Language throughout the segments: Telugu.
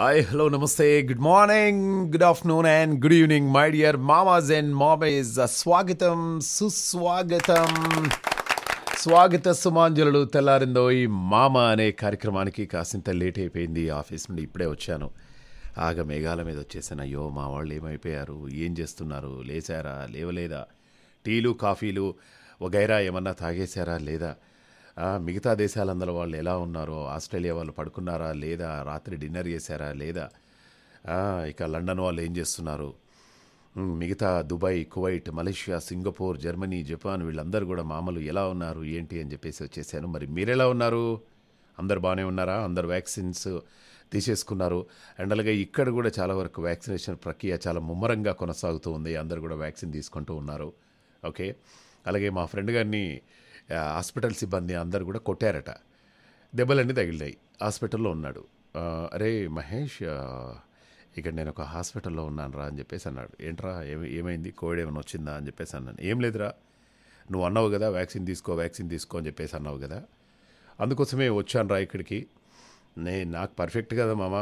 హాయ్ హలో నమస్తే good morning good afternoon and good evening my dear మామాజ్ అండ్ మామేజ్ స్వాగతం సుస్వాగతం స్వాగత సుమాంజలు తెల్లారిందో ఈ మామ అనే కార్యక్రమానికి కాసింత లేట్ అయిపోయింది ఆఫీస్ నుండి ఇప్పుడే వచ్చాను ఆగ మేఘాల మీద వచ్చేసాను అయ్యో మా వాళ్ళు ఏమైపోయారు ఏం చేస్తున్నారు లేచారా లేవలేదా టీలు కాఫీలు వగైరా ఏమన్నా తాగేశారా లేదా మిగతా దేశాలందరూ వాళ్ళు ఎలా ఉన్నారో ఆస్ట్రేలియా వాళ్ళు పడుకున్నారా లేదా రాత్రి డిన్నర్ చేశారా లేదా ఇక లండన్ వాళ్ళు ఏం చేస్తున్నారు మిగతా Dubai Kuwait Malaysia Singapore Germany Japan వీళ్ళందరూ కూడా మామూలు ఎలా ఉన్నారు ఏంటి అని చెప్పేసి వచ్చేసాను మరి మీరెలా ఉన్నారు అందరు బాగానే ఉన్నారా అందరు వ్యాక్సిన్స్ తీసేసుకున్నారు అండ్ అలాగే ఇక్కడ కూడా చాలా వరకు వ్యాక్సినేషన్ ప్రక్రియ చాలా ముమ్మరంగా కొనసాగుతూ ఉంది అందరు కూడా వ్యాక్సిన్ తీసుకుంటూ ఉన్నారు ఓకే అలాగే మా ఫ్రెండ్ గారిని హాస్పిటల్ సిబ్బంది అందరు కూడా కొట్టారట దెబ్బలన్నీ తగిలినాయి హాస్పిటల్లో ఉన్నాడు అరే మహేష్ ఇక్కడ నేను ఒక హాస్పిటల్లో ఉన్నాను రా అని చెప్పేసి అన్నాడు ఏంట్రా ఏమి ఏమైంది కోవిడ్ ఏమైనా వచ్చిందా అని చెప్పేసి అన్నాను ఏం లేదురా నువ్వు అన్నావు కదా వ్యాక్సిన్ తీసుకో వ్యాక్సిన్ తీసుకో అని చెప్పేసి అన్నావు కదా అందుకోసమే వచ్చాను రా ఇక్కడికి నే నాకు పర్ఫెక్ట్ కదా మామ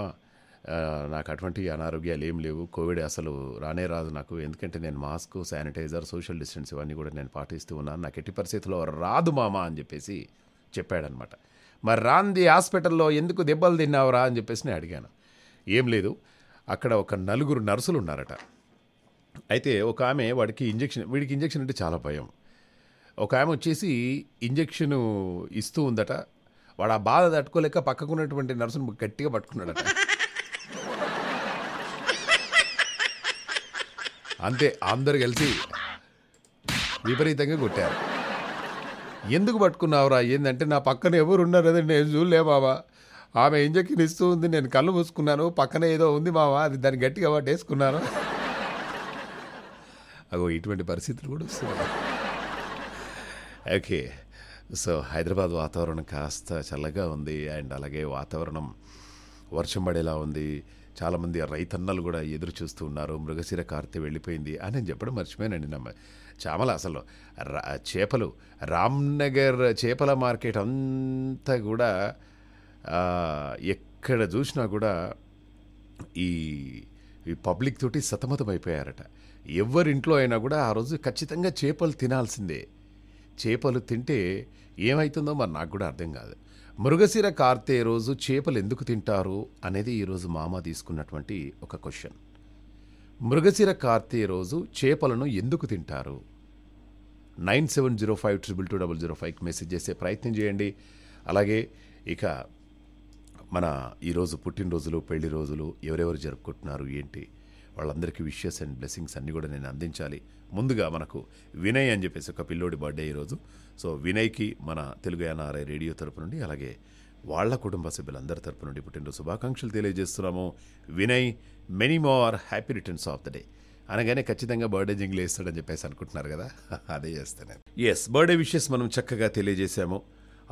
నాకు అటువంటి అనారోగ్యాలు ఏం లేవు కోవిడ్ అసలు రానే రాదు నాకు ఎందుకంటే నేను మాస్క్ శానిటైజర్ సోషల్ డిస్టెన్స్ ఇవన్నీ కూడా నేను పాటిస్తూ ఉన్నాను నాకు ఎట్టి పరిస్థితుల్లో రాదు మామా అని చెప్పేసి చెప్పాడనమాట మరి రాంది హాస్పిటల్లో ఎందుకు దెబ్బలు తిన్నావురా అని చెప్పేసి నేను అడిగాను ఏం లేదు అక్కడ ఒక నలుగురు నర్సులు ఉన్నారట అయితే ఒక ఆమె వాడికి ఇంజెక్షన్ వీడికి ఇంజక్షన్ అంటే చాలా భయం ఒక ఆమె వచ్చేసి ఇంజక్షను ఇస్తూ ఉందట వాడు ఆ బాధ తట్టుకోలేక పక్కకున్నటువంటి నర్సును గట్టిగా పట్టుకున్నాడట అంతే అందరు కలిసి విపరీతంగా కొట్టారు ఎందుకు పట్టుకున్నావురా ఏంటంటే నా పక్కన ఎవరున్నారు అదే నేను చూడలే బావా ఆమె ఇంజక్షన్ ఇస్తూ ఉంది నేను కళ్ళు మూసుకున్నాను పక్కన ఏదో ఉంది మావా అది దాన్ని గట్టిగా పట్టేసుకున్నాను అగో ఇటువంటి పరిస్థితులు కూడా వస్తున్నాయి ఓకే సో హైదరాబాద్ వాతావరణం కాస్త చల్లగా ఉంది అండ్ అలాగే వాతావరణం వర్షం పడేలా ఉంది చాలామంది రైతన్నలు కూడా ఎదురు చూస్తూ ఉన్నారు మృగశిర కార్తె వెళ్ళిపోయింది అని చెప్పడం మర్చిపోయానండి నమ్మ చామల అసలు చేపలు రామ్నగర్ చేపల మార్కెట్ అంతా కూడా ఎక్కడ చూసినా కూడా ఈ ఈ పబ్లిక్ తోటి సతమతమైపోయారట ఎవరింట్లో అయినా కూడా ఆ రోజు ఖచ్చితంగా చేపలు తినాల్సిందే చేపలు తింటే ఏమవుతుందో మరి నాకు కూడా అర్థం కాదు మృగశిర కార్తే రోజు చేపలు ఎందుకు తింటారు అనేది ఈరోజు మామ తీసుకున్నటువంటి ఒక క్వశ్చన్ మృగశిర కార్తే రోజు చేపలను ఎందుకు తింటారు nine seven zero five triple two double zero ఫైవ్కి మెసేజ్ చేసే ప్రయత్నం చేయండి అలాగే ఇక మన ఈరోజు పుట్టినరోజులు పెళ్లి రోజులు ఎవరెవరు జరుపుకుంటున్నారు ఏంటి వాళ్ళందరికీ విషెస్ అండ్ బ్లెస్సింగ్స్ అన్నీ కూడా నేను అందించాలి ముందుగా మనకు వినయ్ అని చెప్పేసి ఒక పిల్లోడి బర్త్డే ఈరోజు సో వినయ్కి మన తెలుగు ఎన్ఆర్ఐ రేడియో తరపు నుండి అలాగే వాళ్ళ కుటుంబ సభ్యులందరి తరపు నుండి పుట్టినరోజు శుభాకాంక్షలు తెలియజేస్తున్నాము Vinay many more happy returns of the day అనగానే ఖచ్చితంగా బర్త్డే జింగిల్ వేస్తాడని చెప్పేసి అనుకుంటున్నారు కదా అదే చేస్తాను ఎస్ బర్త్డే విషెస్ మనం చక్కగా తెలియజేశాము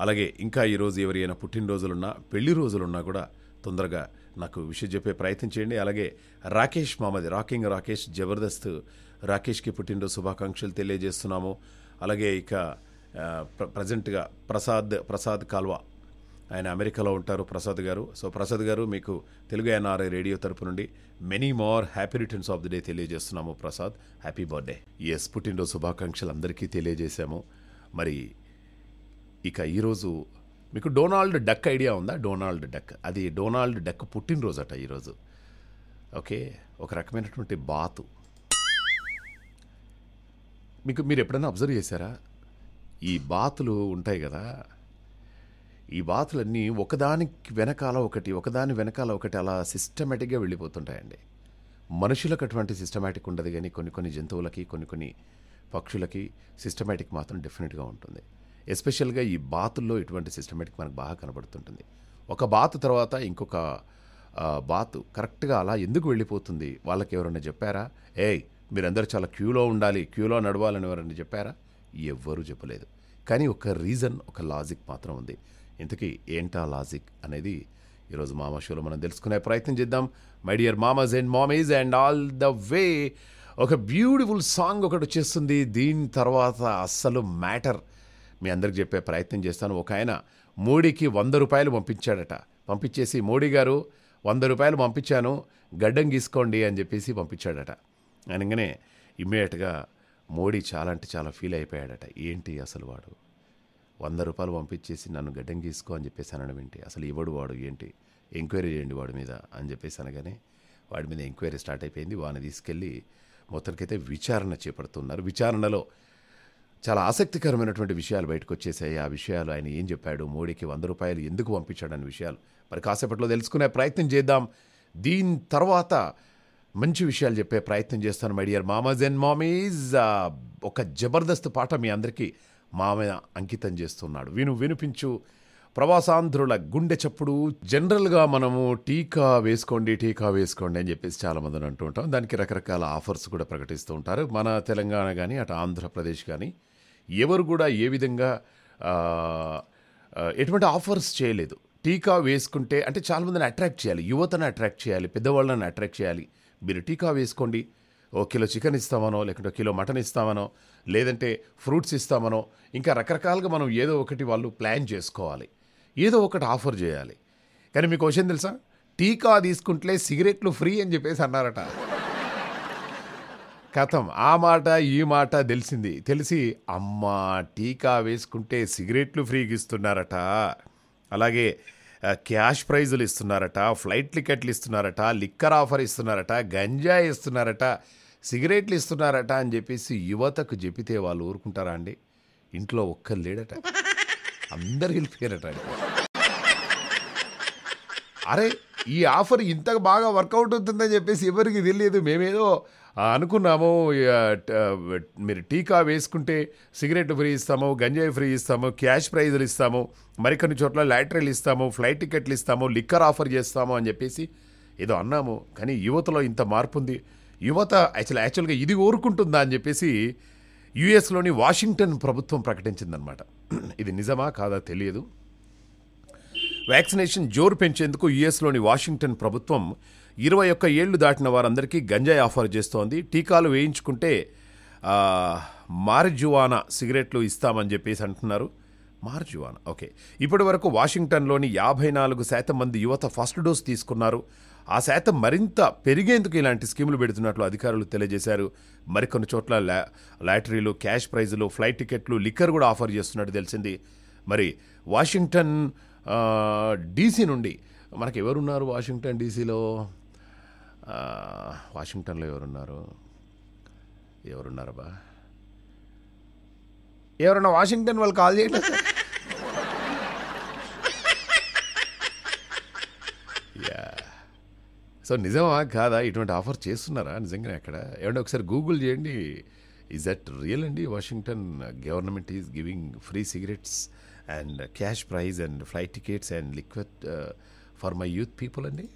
అలాగే ఇంకా ఈరోజు ఎవరైనా పుట్టినరోజులున్నా పెళ్లి రోజులున్నా కూడా తొందరగా నాకు విషయం చెప్పే ప్రయత్నం చేయండి అలాగే రాకేష్ మామది రాకింగ్ రాకేష్ జబర్దస్త్ రాకేష్కి పుట్టినరోజు శుభాకాంక్షలు తెలియజేస్తున్నాము అలాగే ఇక ప్రజెంట్గా ప్రసాద్ ప్రసాద్ కాల్వా ఆయన అమెరికాలో ఉంటారు ప్రసాద్ గారు సో ప్రసాద్ గారు మీకు తెలుగు ఎన్ఆర్ఐ రేడియో తరపు నుండి many more happy returns of the day తెలియజేస్తున్నాము ప్రసాద్ హ్యాపీ బర్త్డే ఎస్ పుట్టినరోజు శుభాకాంక్షలు అందరికీ తెలియజేశాము మరి ఇక ఈరోజు మీకు డొనాల్డ్ డక్ ఐడియా ఉందా డొనాల్డ్ డక్ అది డొనాల్డ్ డక్ పుట్టినరోజు అట ఈరోజు ఓకే ఒక రకమైనటువంటి బాతు మీకు మీరు ఎప్పుడైనా అబ్జర్వ్ చేశారా ఈ బాతులు ఉంటాయి కదా ఈ బాతులన్నీ ఒకదానికి వెనకాల ఒకటి ఒకదాని వెనకాల ఒకటి అలా సిస్టమేటిక్గా వెళ్ళిపోతుంటాయండి మనుషులకు అటువంటి సిస్టమేటిక్ ఉండదు కానీ కొన్ని కొన్ని జంతువులకి కొన్ని కొన్ని పక్షులకి సిస్టమేటిక్ మాత్రం డెఫినెట్గా ఉంటుంది ఎస్పెషల్గా ఈ బాతుల్లో ఇటువంటి సిస్టమేటిక్ మనకు బాగా కనబడుతుంటుంది ఒక బాతు తర్వాత ఇంకొక బాతు కరెక్ట్గా అలా ఎందుకు వెళ్ళిపోతుంది వాళ్ళకి ఎవరైనా చెప్పారా ఏయ్ మీరందరూ చాలా క్యూలో ఉండాలి క్యూలో నడవాలని ఎవరైనా చెప్పారా ఎవ్వరూ చెప్పలేదు కానీ ఒక రీజన్ ఒక లాజిక్ మాత్రం ఉంది ఇంతకీ ఏంటా లాజిక్ అనేది ఈరోజు మామా షోలో మనం తెలుసుకునే ప్రయత్నం చేద్దాం మై డియర్ మామాజ్ అండ్ మామీస్ అండ్ ఆల్ ద వే ఒక బ్యూటిఫుల్ సాంగ్ ఒకటి వచ్చేస్తుంది దీని తర్వాత అస్సలు మ్యాటర్ మీ అందరికి చెప్పే ప్రయత్నం చేస్తాను ఒక ఆయన మోడీకి వంద రూపాయలు పంపించాడట పంపించేసి మోడీ గారు వంద రూపాయలు పంపించాను గడ్డం గీసుకోండి అని చెప్పేసి పంపించాడట అనగానే ఇమ్మీడియట్గా మోడీ చాలా అంటే చాలా ఫీల్ అయిపోయాడట ఏంటి అసలు వాడు వంద రూపాయలు పంపించేసి నన్ను గడ్డం గీసుకో అని చెప్పేసి అనడం ఏంటి అసలు ఇవ్వడు వాడు ఏంటి ఎంక్వైరీ చేయండి వాడి మీద అని చెప్పేసి అనగానే వాడి మీద ఎంక్వైరీ స్టార్ట్ అయిపోయింది వాడిని తీసుకెళ్ళి మొత్తానికైతే విచారణ చేపడుతున్నారు విచారణలో చాలా ఆసక్తికరమైనటువంటి విషయాలు బయటకు వచ్చేసాయి ఆ విషయాలు ఆయన ఏం చెప్పాడు మోడీకి వంద రూపాయలు ఎందుకు పంపించాడు అనే విషయాలు మరి కాసేపట్లో తెలుసుకునే ప్రయత్నం చేద్దాం దీని తర్వాత మంచి విషయాలు చెప్పే ప్రయత్నం చేస్తాను మై డియర్ మామాజ్ అండ్ మామీజ్ ఒక జబర్దస్త్ పాట మీ అందరికీ మామయ్య అంకితం చేస్తున్నాడు విను వినిపించు ప్రవాసాంధ్రుల గుండె చప్పుడు జనరల్గా మనము టీకా వేసుకోండి టీకా వేసుకోండి అని చెప్పేసి చాలామంది అంటూ ఉంటాం దానికి రకరకాల ఆఫర్స్ కూడా ప్రకటిస్తూ ఉంటారు మన తెలంగాణ కానీ అటు ఆంధ్రప్రదేశ్ కానీ ఎవరు కూడా ఏ విధంగా ఎటువంటి ఆఫర్స్ చేయలేదు టీకా వేసుకుంటే అంటే చాలామందిని అట్రాక్ట్ చేయాలి యువతను అట్రాక్ట్ చేయాలి పెద్దవాళ్ళని అట్రాక్ట్ చేయాలి మీరు టీకా వేసుకోండి ఓ కిలో చికెన్ ఇస్తామనో లేకుంటే కిలో మటన్ ఇస్తామనో లేదంటే ఫ్రూట్స్ ఇస్తామనో ఇంకా రకరకాలుగా మనం ఏదో ఒకటి వాళ్ళు ప్లాన్ చేసుకోవాలి ఏదో ఒకటి ఆఫర్ చేయాలి కానీ మీకు విషయం తెలుసా టీకా తీసుకుంటే సిగరెట్లు ఫ్రీ అని చెప్పేసి అన్నారట కథం ఆ మాట ఈ మాట తెలిసింది తెలిసి అమ్మ టీకా వేసుకుంటే సిగరెట్లు ఫ్రీకి ఇస్తున్నారట అలాగే క్యాష్ ప్రైజులు ఇస్తున్నారట ఫ్లైట్ టికెట్లు ఇస్తున్నారట లిక్కర్ ఆఫర్ ఇస్తున్నారట గంజా ఇస్తున్నారట సిగరెట్లు ఇస్తున్నారట అని చెప్పేసి యువతకు చెప్పితే వాళ్ళు ఊరుకుంటారా అండి ఇంట్లో ఒక్కరు లేడట అందరు వెళ్ళిపోయారట అరే ఈ ఆఫర్ ఇంత బాగా వర్కౌట్ అవుతుందని చెప్పేసి ఎవరికి తెలియదు మేమేదో అనుకున్నాము మీరు టీకా వేసుకుంటే సిగరెట్ ఫ్రీ ఇస్తాము గంజాయి ఫ్రీ ఇస్తాము క్యాష్ ప్రైజులు ఇస్తాము మరికొన్ని చోట్ల లాటరీలు ఇస్తాము ఫ్లైట్ టికెట్లు ఇస్తాము లిక్కర్ ఆఫర్ చేస్తాము అని చెప్పేసి ఏదో అన్నాము కానీ యువతలో ఇంత మార్పు ఉంది యువత యాక్చువల్ యాక్చువల్గా ఇది ఊరుకుంటుందా అని చెప్పేసి యుఎస్లోని వాషింగ్టన్ ప్రభుత్వం ప్రకటించిందనమాట ఇది నిజమా కాదా తెలియదు వ్యాక్సినేషన్ జోరు పెంచేందుకు యుఎస్లోని వాషింగ్టన్ ప్రభుత్వం ఇరవై ఒక్క ఏళ్లు దాటిన వారందరికీ గంజాయి ఆఫర్ చేస్తోంది టీకాలు వేయించుకుంటే మార్జువానా సిగరెట్లు ఇస్తామని చెప్పేసి అంటున్నారు మార్జువానా ఓకే ఇప్పటి వరకు వాషింగ్టన్లోని యాభై నాలుగు శాతం మంది యువత ఫస్ట్ డోస్ తీసుకున్నారు ఆ శాతం మరింత పెరిగేందుకు ఇలాంటి స్కీములు పెడుతున్నట్లు అధికారులు తెలియజేశారు మరికొన్ని చోట్ల లాటరీలు క్యాష్ ప్రైజులు ఫ్లైట్ టికెట్లు లిక్కర్ కూడా ఆఫర్ చేస్తున్నట్టు తెలిసింది మరి వాషింగ్టన్ డీసీ నుండి మనకి ఎవరున్నారు వాషింగ్టన్ డీసీలో వాషింగ్టన్లో ఎవరున్నారు ఎవరున్నారు బా ఎవరన్నా వాషింగ్టన్ వాళ్ళు కాల్ చేయండి యా సో నిజమా కాదా ఇటువంటి ఆఫర్ చేస్తున్నారా నిజంగానే అక్కడ ఏమంటే ఒకసారి గూగుల్ చేయండి ఈజ్ దట్ రియల్ అండి Washington government is giving free cigarettes and cash prize and flight tickets and liquid for my youth people అండి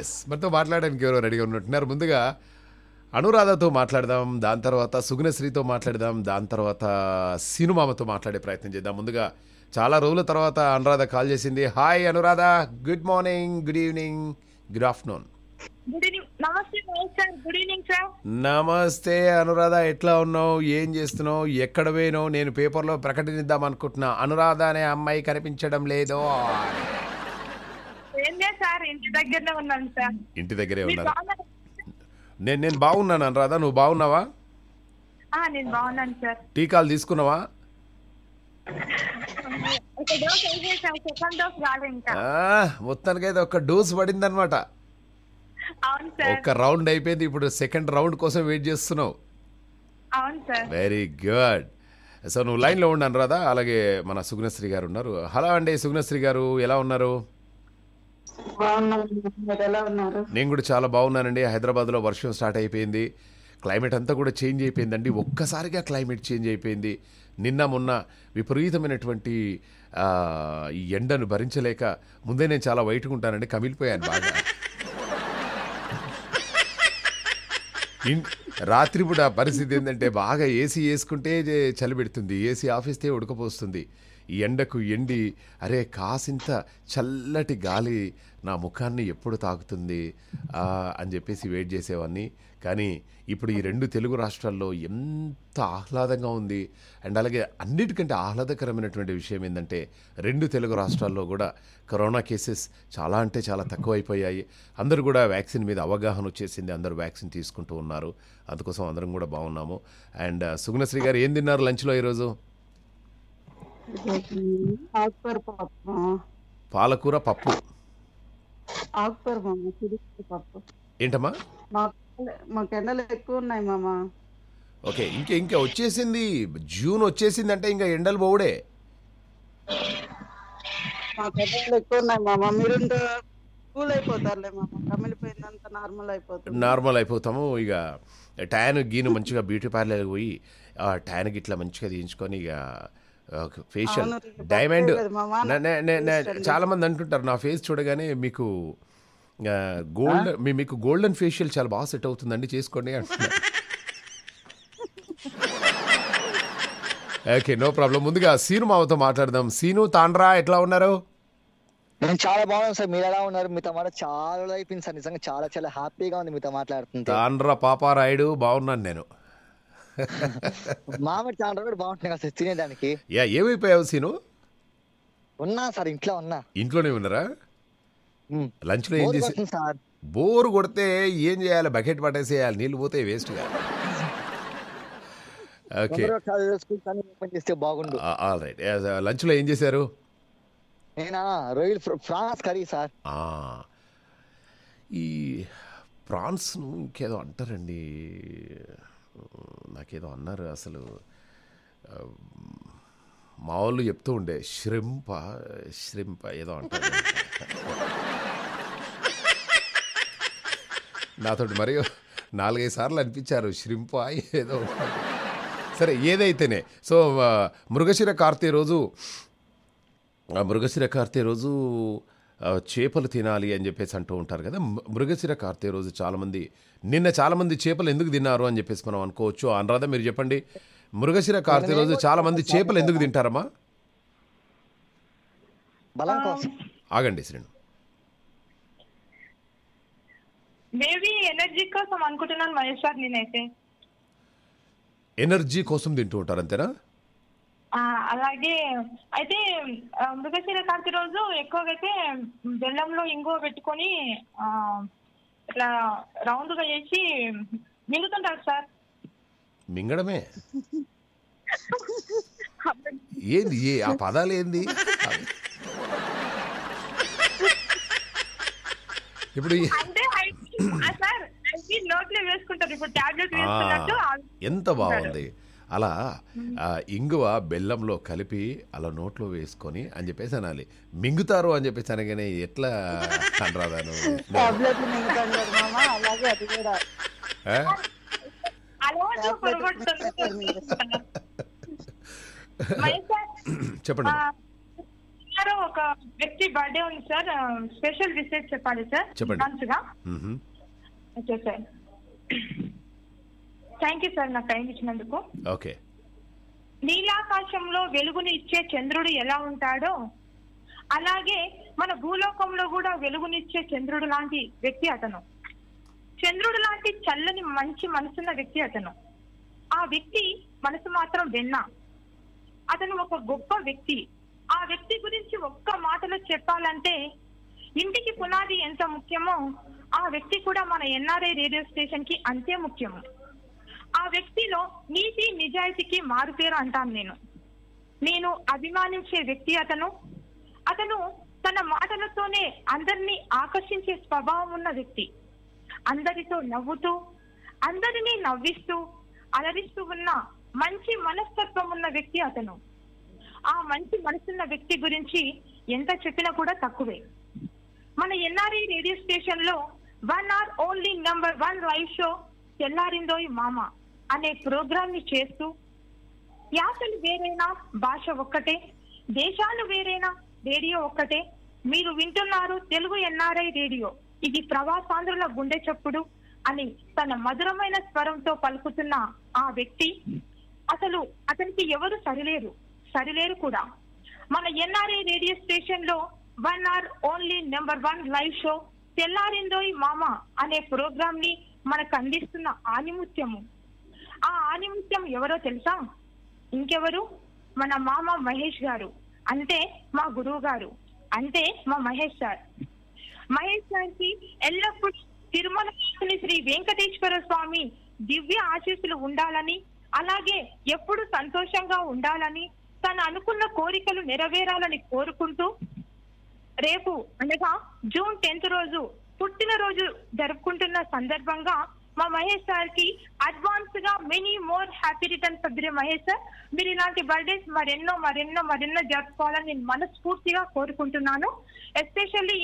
ఎస్ మనతో మాట్లాడడానికి ఎవరో రెడీగా ఉన్నట్టున్నారు ముందుగా అనురాధతో మాట్లాడదాం దాని తర్వాత సుగ్నశ్రీతో మాట్లాడదాం దాని తర్వాత సినిమాతో మాట్లాడే ప్రయత్నం చేద్దాం ముందుగా చాలా రోజుల తర్వాత అనురాధ కాల్ చేసింది hi Anuradha good morning good evening good afternoon నమస్తే అనురాధ ఎట్లా ఉన్నావు ఏం చేస్తున్నావు ఎక్కడ పోయినావు నేను పేపర్లో ప్రకటిద్దాం అనుకుంటున్నా అనురాధ అనే అమ్మాయి కనిపించడం లేదో ఇంటి దగ్గరే ఉన్నాను దగ్గరే నేను నేను బాగున్నాను రాదా నువ్వు బాగున్నావా టీకాలు తీసుకున్నావా మొత్తానికి అయితే ఒక డోస్ మొత్తానికైతే డోస్ పడిందనమాట అవును రౌండ్ అయిపోయింది ఇప్పుడు సెకండ్ రౌండ్ కోసం వెయిట్ చేస్తున్నావు వెరీ గుడ్ సో నువ్వు లైన్లో ఉండు రాదా అలాగే మన సుగ్నశ్రీ గారు ఉన్నారు హలో అండి సుగ్నశ్రీ గారు ఎలా ఉన్నారు నేను కూడా చాలా బాగున్నానండి హైదరాబాద్లో వర్షం స్టార్ట్ అయిపోయింది క్లైమేట్ అంతా కూడా చేంజ్ అయిపోయిందండి ఒక్కసారిగా క్లైమేట్ చేంజ్ అయిపోయింది నిన్న మొన్న విపరీతమైనటువంటి ఎండను భరించలేక ముందే నేను చాలా వైట్గా ఉంటానండి కమిలిపోయాను బాగా రాత్రిపూట పరిస్థితి ఏంటంటే బాగా ఏసీ వేసుకుంటే చలి పెడుతుంది ఏసీ ఆఫీస్తే ఉడకపోస్తుంది ఎండకు ఎండి అరే కాసింత చల్లటి గాలి నా ముఖాన్ని ఎప్పుడు తాకుతుంది అని చెప్పేసి వెయిట్ చేసేవాడిని కానీ ఇప్పుడు ఈ రెండు తెలుగు రాష్ట్రాల్లో ఎంత ఆహ్లాదంగా ఉంది అండ్ అలాగే అన్నిటికంటే ఆహ్లాదకరమైనటువంటి విషయం ఏంటంటే రెండు తెలుగు రాష్ట్రాల్లో కూడా కరోనా కేసెస్ చాలా అంటే చాలా తక్కువైపోయాయి అందరూ కూడా వ్యాక్సిన్ మీద అవగాహన వచ్చేసింది అందరూ వ్యాక్సిన్ తీసుకుంటూ ఉన్నారు అందుకోసం అందరం కూడా బాగున్నాము అండ్ సుగుణశ్రీ గారు ఏం తిన్నారు లంచ్లో ఈరోజు పాలకూర పప్పు ఆకుకూర మామ పప్పు ఏంటమ్మా మా ఎండలు ఎక్కువ ఉన్నాయి మామ ఓకే ఇంకా ఇంకా వచ్చేసింది జూన్ వచ్చేసింది అంటే ఇంకా ఎండలు పోవుడే మాకు ఎక్కువ ఉన్నాయి మామ కూల్ అయిపోతారులే మామ కమిలిపోయిందంతా నార్మల్ అయిపోతుంది నార్మల్ అయిపోతాము ఇక ట్యాన్ గీను మంచిగా బ్యూటీ పార్లర్ పోయి ట్యాన్ గిట్లా మంచిగా తీయించుకొని ఇక ఫేషియల్ డైమండ్ చాలా మంది అంటుంటారు నా ఫేస్ చూడగానే మీకు గోల్డ్ మీకు గోల్డెన్ ఫేషియల్ చాలా బాగా సెట్ అవుతుందండి చేసుకోండి అంటున్నారు ఓకే నో ప్రాబ్లం ముందుగా సీను మావతో మాట్లాడదాం సీను తాండ్రా ఎట్లా ఉన్నారు నేను చాలా బాగున్నాను సార్ మీరు ఎలా ఉన్నారు మీతో మాట చాలా అయిపోయింది సార్ నిజంగా చాలా చాలా హ్యాపీగా ఉంది మీతో మాట్లాడుతుంది తాండ్రా పాపా రాయుడు బాగున్నాను నేను మామిడి చాలా కూడా బాగుంటుంది కదా తినేదానికి యా ఏమైపోయావు సీను ఉన్నా సార్ ఇంట్లో ఉన్నా ఇంట్లోనే ఉన్నారా లంచ్లో ఏం చేసి సార్ బోరు కొడితే ఏం చేయాలి బకెట్ పట్టేసేయాలి నీళ్ళు పోతే వేస్ట్ గా ఆల్ రైట్ లంచ్లో ఏం చేశారు నేనా కర్రీ సార్ ఈ ప్రాన్స్ ఇంకేదో అంటారండి నాకేదో అన్నారు అసలు మామూలు చెప్తూ ఉండే శ్రింప శ్రింప ఏదో అంటారు నాతోటి మరియు నాలుగైదు సార్లు అనిపించారు శ్రింప ఏదో సరే ఏదైతేనే సో మృగశిర కార్తీ రోజు మృగశిర కార్తీ రోజు చేపలు తినాలి అని చెప్పేసి అంటూ ఉంటారు కదా మృగశిర కార్తీ రోజు చాలామంది నిన్న చాలామంది చేపలు ఎందుకు తిన్నారు అని చెప్పేసి మనం అనుకోవచ్చు అనురాధ మీరు చెప్పండి మృగశిర కార్తీ రోజు చాలామంది చేపలు ఎందుకు తింటారమ్మా ఆగండి శ్రీను మేబీ ఎనర్జీ కోసం అనుకుంటున్నాను మహేష్ నేనైతే ఎనర్జీ కోసం తింటూ ఉంటారు అంతేనా అలాగే అయితే మృగశీల కాంతి రోజు ఎక్కువగా అయితే బెల్లంలో ఇంగువ పెట్టుకొని ఇట్లా రౌండ్ గా చేసి మింగుతుంటారు సార్ మింగడమే ఏంది ఏ ఆ పదాలు ఏంది ఇప్పుడు ఎంత బాగుంది అలా ఇంగువ బెల్లంలో కలిపి అలా నోట్లో వేసుకొని అని చెప్పేసి అనాలి మింగుతారు అని చెప్పేసి అనగానే ఎట్లా అనరాదాను చెప్పండి ఒక వ్యక్తి బర్త్డే ఉంది సార్ స్పెషల్ విషయం చెప్పాలి సార్ చెప్పండి మంచిగా okay sir thank you sir నాకు టైం ఇచ్చినందుకు ఓకే నీలాకాశంలో వెలుగుని ఇచ్చే చంద్రుడు ఎలా ఉంటాడో అలాగే మన భూలోకంలో కూడా వెలుగునిచ్చే చంద్రుడు లాంటి వ్యక్తి అతను చంద్రుడు లాంటి చల్లని మంచి మనసున్న వ్యక్తి అతను ఆ వ్యక్తి మనసు మాత్రం వెన్న అతను ఒక గొప్ప వ్యక్తి ఆ వ్యక్తి గురించి ఒక్క మాటలో చెప్పాలంటే ఇంటికి పునాది ఎంత ముఖ్యమో ఆ వ్యక్తి కూడా మన ఎన్ఆర్ఐ రేడియో స్టేషన్ కి అంతే ముఖ్యము ఆ వ్యక్తిలో నీతి నిజాయితీకి మారుపేరు అంటాను నేను నేను అభిమానించే వ్యక్తి అతను అతను తన మాటలతోనే అందరినీ ఆకర్షించే స్వభావం ఉన్న వ్యక్తి అందరితో నవ్వుతూ అందరినీ నవ్విస్తూ అలరిస్తూ ఉన్న మంచి మనస్తత్వం ఉన్న వ్యక్తి అతను ఆ మంచి మనసున్న వ్యక్తి గురించి ఎంత చెప్పినా కూడా తక్కువే మన ఎన్ఆర్ఐ రేడియో స్టేషన్ లో one or only number one live show తెల్లారిందోయ్ మామ అనే ప్రోగ్రామ్ ని చేస్తూ యాసలు వేరైనా భాష ఒక్కటే దేశాలు వేరైనా రేడియో ఒక్కటే మీరు వింటున్నారు తెలుగు ఎన్ఆర్ఐ రేడియో ఇది ప్రవాసాంధ్రుల గుండె చప్పుడు అని తన మధురమైన స్వరంతో పలుకుతున్న ఆ వ్యక్తి అసలు అతనికి ఎవరు సరిలేరు సరిలేరు కూడా మన ఎన్ఆర్ఐ రేడియో స్టేషన్ లో one or only number one live show తెల్లారిందోయ్ మామ అనే ప్రోగ్రామ్ ని మనకు అందిస్తున్న ఆనిముత్యము ఆ ఆనిమిత్యం ఎవరో తెలుసా ఇంకెవరు మన మామ మహేష్ గారు అంటే మా గురువు గారు అంటే మా మహేష్ సార్ మహేష్ సార్ కి ఎల్లప్పుడూ తిరుమల శ్రీ వెంకటేశ్వర స్వామి దివ్య ఆశీస్సులు ఉండాలని అలాగే ఎప్పుడు సంతోషంగా ఉండాలని తను అనుకున్న కోరికలు నెరవేరాలని కోరుకుంటూ రేపు అనగా జూన్ టెన్త్ రోజు పుట్టినరోజు జరుపుకుంటున్న సందర్భంగా మా మహేష్ సార్ కి అడ్వాన్స్ గా many more happy return February Mahesh sir మీరు ఇలాంటి బర్త్డేస్ మరెన్నో మరెన్నో మరెన్నో జరుపుకోవాలని నేను మనస్ఫూర్తిగా కోరుకుంటున్నాను especially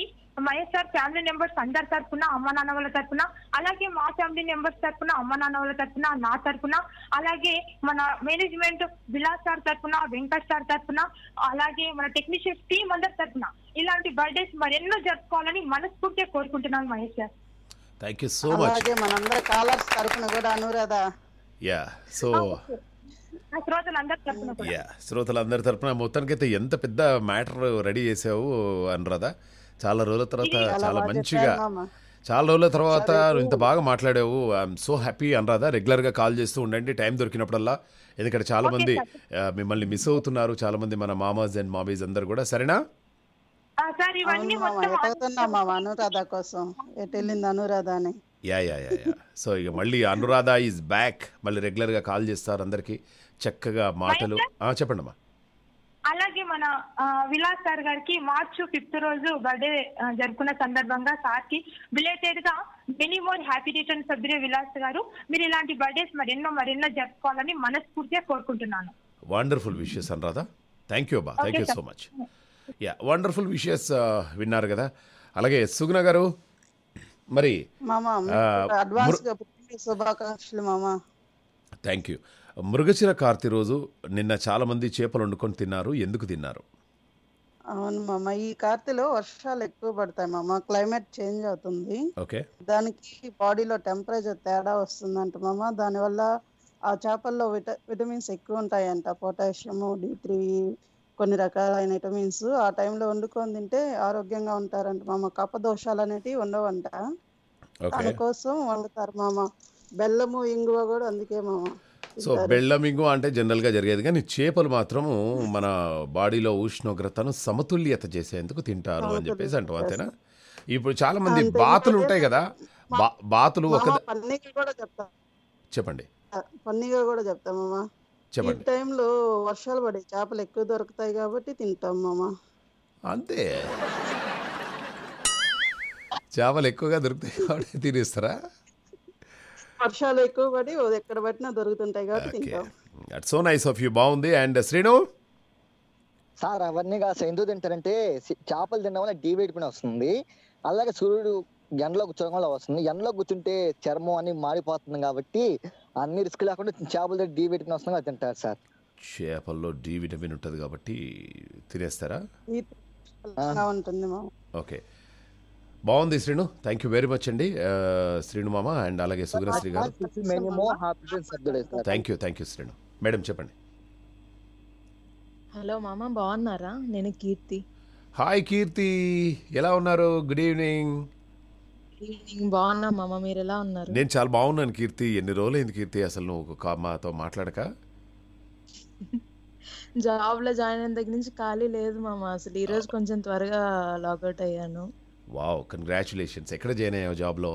Mahesh sir family members అందరి తరఫున అమ్మ నాన్న వాళ్ళ తరఫున అలాగే మా ఫ్యామిలీ మెంబర్స్ తరఫున అమ్మ నాన్న వాళ్ళ తరఫున నా తరఫున అలాగే మన మేనేజ్మెంట్ విలాస్ సార్ తరఫున వెంకట్ సార్ తరఫున అలాగే మన టెక్నీషియన్స్ టీమ్ అందరి తరఫున ఇలాంటి బర్త్డేస్ మరెన్నో జరుపుకోవాలని మనస్ఫూర్తిగా కోరుకుంటున్నాను Mahesh sir thank you so much అలాగే కాలర్స్ తరపున కూడా అనురాధ యా సో యా శ్రోతలందరి తరపున అయితే ఎంత పెద్ద మ్యాటర్ రెడీ చేసావు అనురాధ చాలా రోజుల తర్వాత చాలా మంచిగా చాలా రోజుల తర్వాత ఇంత బాగా మాట్లాడావు ఐఎమ్ సో హ్యాపీ అనురాధ రెగ్యులర్గా కాల్ చేస్తూ ఉండండి టైం దొరికినప్పుడల్లా ఎందుకంటే చాలామంది uh, మిమ్మల్ని మిస్ అవుతున్నారు చాలామంది మన మామాజ్ అండ్ మామీస్ అందరు కూడా సరేనా సార్ ఇవన్నీ మొత్తం అనురాధ కోసం ఎటు అనురాధ అని యా యా యా సో ఇక మళ్ళీ అనురాధ ఈజ్ బ్యాక్ మళ్ళీ రెగ్యులర్ గా కాల్ చేస్తారు అందరికి చక్కగా మాటలు ఆ, చెప్పండి అమ్మా అలాగే మన విలాస్ సార్ గారికి మార్చ్ ఫిఫ్త్ రోజు బర్త్డే జరుపుకున్న సందర్భంగా సార్ కి బిలేటెడ్ గా మెనీ మోర్ హ్యాపీ రిటర్న్ సభ్యుడే విలాస్ గారు మీరు ఇలాంటి బర్త్డేస్ మరెన్నో మరెన్నో జరుపుకోవాలని మనస్ఫూర్తిగా కోరుకుంటున్నాను wonderful wishes Anuradha thank you అబ్బా thank you so much yeah wonderful wishes విన్నారు కదా అలాగే సుగ్న గారు మరి థ్యాంక్ uh, యూ మృగశిర కార్తి రోజు నిన్న చాలా మంది చేపలు వండుకొని తిన్నారు ఎందుకు తిన్నారు అవును మామ ఈ కార్తీలో వర్షాలు ఎక్కువ పడతాయి మామ క్లైమేట్ చేంజ్ అవుతుంది ఓకే దానికి బాడీలో టెంపరేచర్ తేడా వస్తుందంట మామ దానివల్ల ఆ చేపల్లో విటమిన్స్ ఎక్కువ ఉంటాయంట పొటాషియం డి త్రీ కొన్ని రకాలైన విటమిన్స్ ఆ టైంలో వండుకొని తింటే ఆరోగ్యంగా ఉంటారంట మామ కప దోషాలు అనేటివి ఉండవంట దానికోసం వండుతారు మామ బెల్లము ఇంగువ కూడా అందుకే మామ సో బెళ్ళం ఇంగు అంటే జనరల్గా జరిగేది కానీ చేపలు మాత్రము మన బాడీలో ఉష్ణోగ్రతను సమతుల్యత చేసేందుకు తింటారు అని చెప్పేసి అంటాం అంతేనా ఇప్పుడు చాలా మంది బాతులు ఉంటాయి కదా బాతులు ఒక చెప్పండి పన్నీగా కూడా చెప్తామమ్మా చెప్పండి ఈ టైంలో వర్షాలు పడే చేపలు ఎక్కువ దొరుకుతాయి కాబట్టి తింటాం మామ అంతే చేపలు ఎక్కువగా దొరుకుతాయి కాబట్టి తినేస్తారా వర్షాలు ఎక్కువ పడి ఎక్కడ పట్టినా దొరుకుతుంటాయి కాబట్టి తింటాం at so nice of you బాగుంది అండ్ uh, శ్రీను సార్ అవన్నీ కాస్త ఎందుకు తింటారంటే చేపలు తినడం వల్ల డి విటమిన్ వస్తుంది అలాగే సూర్యుడు ఎండలో వల్ల వస్తుంది ఎండలో కూర్చుంటే చర్మం అని మారిపోతుంది కాబట్టి అన్ని రిస్క్ లేకుండా చేపల దగ్గర డి విటమిన్ వస్తుంది అది తింటారు సార్ చేపల్లో డి విటమిన్ ఉంటుంది కాబట్టి తినేస్తారా ఓకే బాగుంది Srinu thank you very much అండి శ్రీను మామ అండ్ అలాగే సుగ్రశ్రీ గారు thank you thank you Srinu madam చెప్పండి హలో మామ బాగున్నారా నేను కీర్తి హాయ్ కీర్తి ఎలా ఉన్నారు గుడ్ ఈవినింగ్ బాగున్నా మీరు ఎలా ఉన్నారు నేను చాలా బాగున్నాను కీర్తి ఎన్ని రోజులైంది కీర్తి అసలు నువ్వు మాతో మాట్లాడక జాబ్ లో జాయిన్ అయిన దగ్గర నుంచి ఖాళీ లేదు మామ అసలు ఈ రోజు కొంచెం త్వరగా లాగౌట్ అయ్యాను వావ్ కంగ్రాచులేషన్స్ ఎక్కడ జాయిన్ అయ్యావు జాబ్లో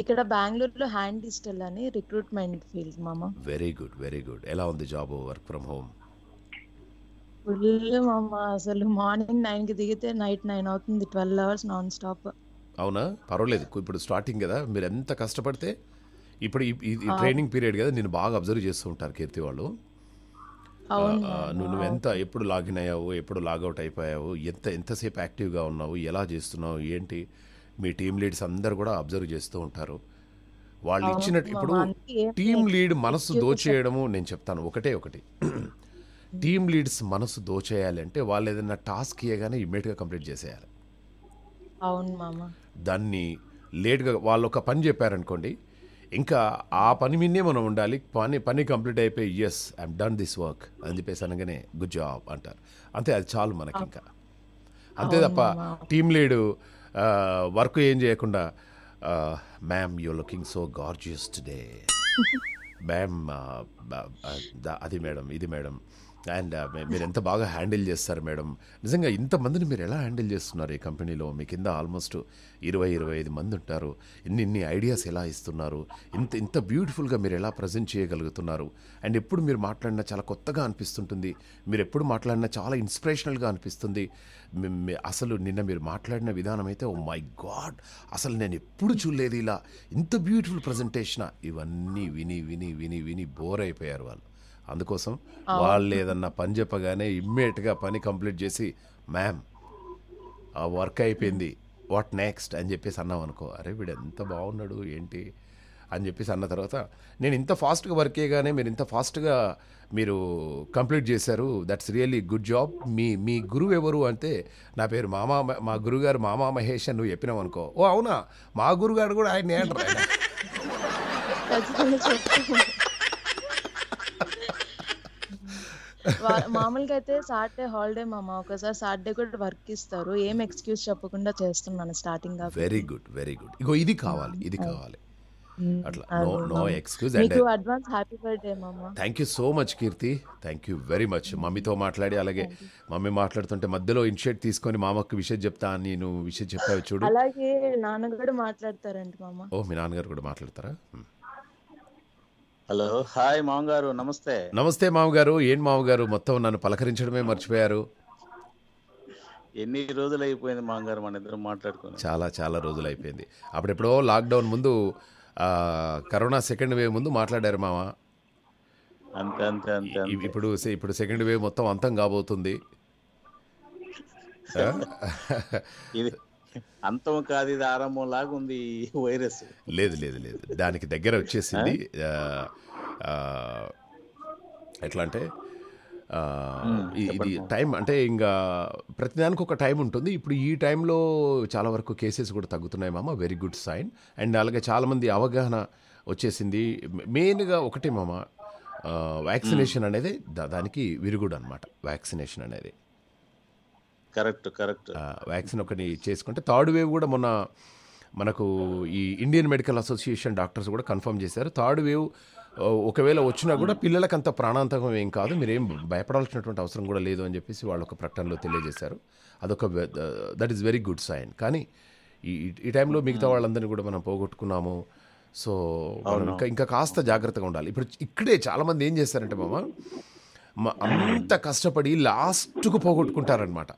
ఇక్కడ బెంగళూరులో హ్యాండ్ డిజిటల్ అని రిక్రూట్మెంట్ ఫీల్డ్ మామ వెరీ గుడ్ వెరీ గుడ్ ఎలా ఉంది job work from home full మామ అసలు మార్నింగ్ నైన్ కి దిగితే నైట్ నైన్ అవుతుంది ట్వెల్వ్ అవర్స్ నాన్ స్టాప్ అవునా పర్వాలేదు ఇప్పుడు స్టార్టింగ్ కదా మీరు ఎంత కష్టపడితే ఇప్పుడు ఈ- ట్రైనింగ్ పీరియడ్ కదా నేను బాగా అబ్జర్వ్ చేస్తూ ఉంటారు కీర్తి వాళ్ళు నువ్వు ఎంత ఎప్పుడు లాగిన్ అయ్యావు ఎప్పుడు లాగౌట్ అయిపోయావు ఎంత ఎంతసేపు యాక్టివ్గా ఉన్నావు ఎలా చేస్తున్నావు ఏంటి మీ టీం లీడ్స్ అందరు కూడా అబ్జర్వ్ చేస్తూ ఉంటారు వాళ్ళు ఇచ్చినట్టు ఇప్పుడు టీమ్ టీం లీడ్ మనసు దోచేయడము నేను చెప్తాను ఒకటే ఒకటి టీం లీడ్స్ మనసు దోచేయాలి అంటే వాళ్ళు ఏదైనా టాస్క్ ఇయ్యగానే ఇమ్మీడియట్గా కంప్లీట్ చేసేయాలి అవును దాన్ని లేట్గా వాళ్ళు ఒక పని చెప్పారనుకోండి ఇంకా ఆ పని మీదే మనం ఉండాలి పని పని కంప్లీట్ అయిపోయి yes I'm done this work అని చెప్పేసి అనగానే గుడ్ జాబ్ అంటారు అంతే అది చాలు మనకి ఇంకా అంతే తప్ప టీం లీడు వర్క్ ఏం చేయకుండా ma'am you looking so gorgeous today ma'am అది మేడం ఇది మేడం అండ్ మీరు ఎంత బాగా హ్యాండిల్ చేస్తారు మేడం నిజంగా ఇంతమందిని మీరు ఎలా హ్యాండిల్ చేస్తున్నారు ఈ కంపెనీలో మీ కింద ఆల్మోస్ట్ ఇరవై ఇరవై ఐదు మంది ఉంటారు ఇన్ని ఇన్ని ఐడియాస్ ఎలా ఇస్తున్నారు ఇంత ఇంత బ్యూటిఫుల్గా మీరు ఎలా ప్రజెంట్ చేయగలుగుతున్నారు అండ్ ఎప్పుడు మీరు మాట్లాడినా చాలా కొత్తగా అనిపిస్తుంటుంది మీరు ఎప్పుడు మాట్లాడినా చాలా ఇన్స్పిరేషనల్గా అనిపిస్తుంది అసలు నిన్న మీరు మాట్లాడిన విధానం అయితే ఓ మై గాడ్ అసలు నేను ఎప్పుడు చూడలేదు ఇలా ఇంత బ్యూటిఫుల్ ప్రజెంటేషన్ ఇవన్నీ విని విని విని విని బోర్ అయిపోయారు వాళ్ళు అందుకోసం వాళ్ళు ఏదన్నా పని చెప్పగానే ఇమ్మీడియట్గా పని కంప్లీట్ చేసి మ్యామ్ ఆ వర్క్ అయిపోయింది వాట్ నెక్స్ట్ అని చెప్పేసి అన్నాం అనుకో అరే వీడు ఎంత బాగున్నాడు ఏంటి అని చెప్పేసి అన్న తర్వాత నేను ఇంత ఫాస్ట్గా వర్క్ చేయగానే మీరు ఇంత ఫాస్ట్గా మీరు కంప్లీట్ చేశారు దట్స్ రియల్లీ గుడ్ జాబ్ మీ మీ గురువు ఎవరు అంటే నా పేరు మామా మా గురుగారు మామా మహేష్ అని నువ్వు చెప్పినావు అనుకో ఓ అవునా మా గురుగారు కూడా ఆయన ఏంటారు మామూలుగా అయితే సాటర్డే హాలిడే మా అమ్మ ఒకసారి సాటర్డే కూడా వర్క్ ఇస్తారు ఏం ఎక్స్క్యూజ్ చెప్పకుండా చేస్తున్నాను starting very good very good ఇగో ఇది కావాలి ఇది కావాలి అట్లా no no excuse and advance happy birthday మామ thank you so much Keerthi thank you very much మమ్మీతో మాట్లాడి అలాగే మమ్మీ మాట్లాడుతుంటే మధ్యలో ఇన్షియట్ తీసుకొని మామకు విషయం చెప్తా అని నేను విషయం చెప్పావు చూడు అలాగే నాన్నగారు మాట్లాడతారంట మామ ఓ మీ నాన్నగారు కూడా మాట్లాడతారా హలో హాయ్ మామగారు నమస్తే నమస్తే మామగారు ఏం మామగారు మొత్తం నన్ను పలకరించడమే మర్చిపోయారు ఎన్ని రోజులు అయిపోయింది మామగారు మన ఇద్దరం మాట్లాడుకుని చాలా చాలా రోజులు అయిపోయింది అప్పుడెప్పుడో లాక్డౌన్ ముందు కరోనా సెకండ్ వేవ్ ముందు మాట్లాడారు మామ అంతే అంతే అంతే ఇప్పుడు ఇప్పుడు సెకండ్ వేవ్ మొత్తం అంతం కాబోతుంది ఇది అంతం కాదు ఇది ఆరంభం లాగా ఉంది వైరస్ లేదు లేదు లేదు దానికి దగ్గర వచ్చేసింది ఎట్లా అంటే ఇది టైం అంటే ఇంకా ప్రతిదానికి ఒక టైం ఉంటుంది ఇప్పుడు ఈ టైంలో చాలా వరకు కేసెస్ కూడా తగ్గుతున్నాయి మామ వెరీ గుడ్ సైన్ అండ్ అలాగే చాలామంది అవగాహన వచ్చేసింది మెయిన్గా ఒకటే మామ వ్యాక్సినేషన్ అనేది దానికి విరుగుడు అనమాట వ్యాక్సినేషన్ అనేది కరెక్ట్ కరెక్ట్ వ్యాక్సిన్ ఒకటి చేసుకుంటే థర్డ్ వేవ్ కూడా మొన్న మనకు ఈ ఇండియన్ మెడికల్ అసోసియేషన్ డాక్టర్స్ కూడా కన్ఫర్మ్ చేశారు థర్డ్ వేవ్ ఒకవేళ వచ్చినా కూడా పిల్లలకి అంత ప్రాణాంతకం ఏం కాదు మీరేం భయపడాల్సినటువంటి అవసరం కూడా లేదు అని చెప్పేసి వాళ్ళు ఒక ప్రకటనలో తెలియజేశారు అదొక that is very good sign కానీ ఈ ఈ టైంలో మిగతా వాళ్ళందరినీ కూడా మనం పోగొట్టుకున్నాము సో ఇంకా ఇంకా కాస్త జాగ్రత్తగా ఉండాలి ఇప్పుడు ఇక్కడే చాలామంది ఏం చేస్తారంటే మామ అంత కష్టపడి లాస్ట్కు పోగొట్టుకుంటారనమాట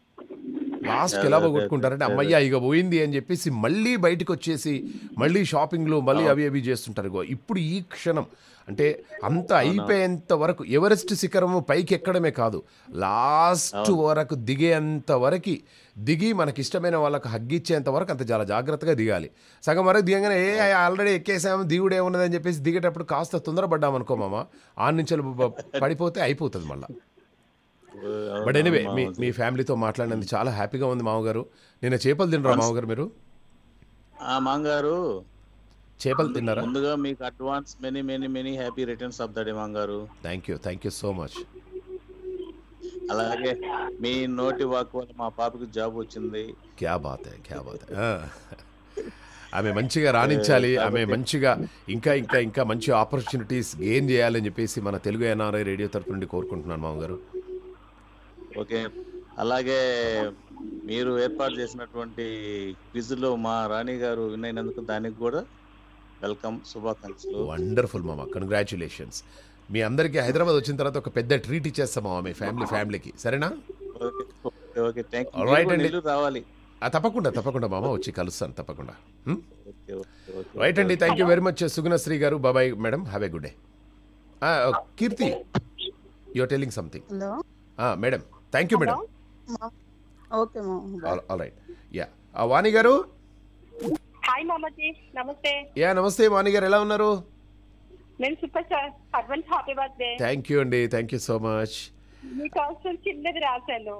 లాస్ట్ ఎలా కొట్టుకుంటారంటే అమ్మయ్య ఇక పోయింది అని చెప్పేసి మళ్ళీ బయటకు వచ్చేసి మళ్ళీ షాపింగ్లు మళ్ళీ అవి అవి చేస్తుంటారు ఇప్పుడు ఈ క్షణం అంటే అంత అయిపోయేంత వరకు ఎవరెస్ట్ శిఖరము పైకి ఎక్కడమే కాదు లాస్ట్ వరకు దిగేంత వరకు దిగి మనకి ఇష్టమైన వాళ్ళకి హగ్గిచ్చేంత వరకు అంత చాలా జాగ్రత్తగా దిగాలి సగం వరకు దిగంగానే ఏ ఆల్రెడీ ఎక్కేసాము దిగుడు ఏమున్నదని చెప్పేసి దిగేటప్పుడు కాస్త తొందరపడ్డామనుకోమమ్మా ఆ నుంచి పడిపోతే అయిపోతుంది మళ్ళీ బట్ ఎనీవే మీ మీ ఫ్యామిలీతో మాట్లాడినందుకు చాలా హ్యాపీగా ఉంది మామగారు నిన్న చేపలు తినరా మామగారు మీరు మామగారు చేపలు తిన్నారా ముందుగా మీకు advance many many many happy returns of the మామగారు thank you thank you so much అలాగే మీ నోటి వాక్ వల్ల మా పాపకి జాబ్ వచ్చింది క్యా బాత్ క్యా బాత్ ఆమె మంచిగా రాణించాలి ఆమె మంచిగా ఇంకా ఇంకా ఇంకా మంచి ఆపర్చునిటీస్ గెయిన్ చేయాలని చెప్పేసి మన తెలుగు ఎన్ఆర్ఐ రేడియో తరపు నుండి కోరుకుంటున్నాను మామగారు ఓకే అలాగే మీరు ఏర్పాటు చేసినటువంటి క్విజ్లో మా రాణి గారు విన్ అయినందుకు దానికి కూడా వెల్కమ్ శుభాకాంక్షలు వండర్ఫుల్ మామ కంగ్రాచులేషన్స్ మీ అందరికీ హైదరాబాద్ వచ్చిన తర్వాత ఒక పెద్ద ట్రీట్ ఇచ్చేస్తాం మామ మీ ఫ్యామిలీ ఫ్యామిలీకి సరేనా ఓకే థ్యాంక్ యూ రావాలి తప్పకుండా తప్పకుండా మామ వచ్చి కలుస్తాను తప్పకుండా రైట్ అండి thank you very much Sri గారు బాబాయ్ madam have a good day Keerthi your telling something madam thank you madam okay all right yeah Vani గారు హాయ్ మామజీ నమస్తే యా నమస్తే వాణి గారు ఎలా ఉన్నారు నేను super sir advance happy birthday thank you అండి థ్యాంక్ యూ సో మచ్ చిన్నది రాశాను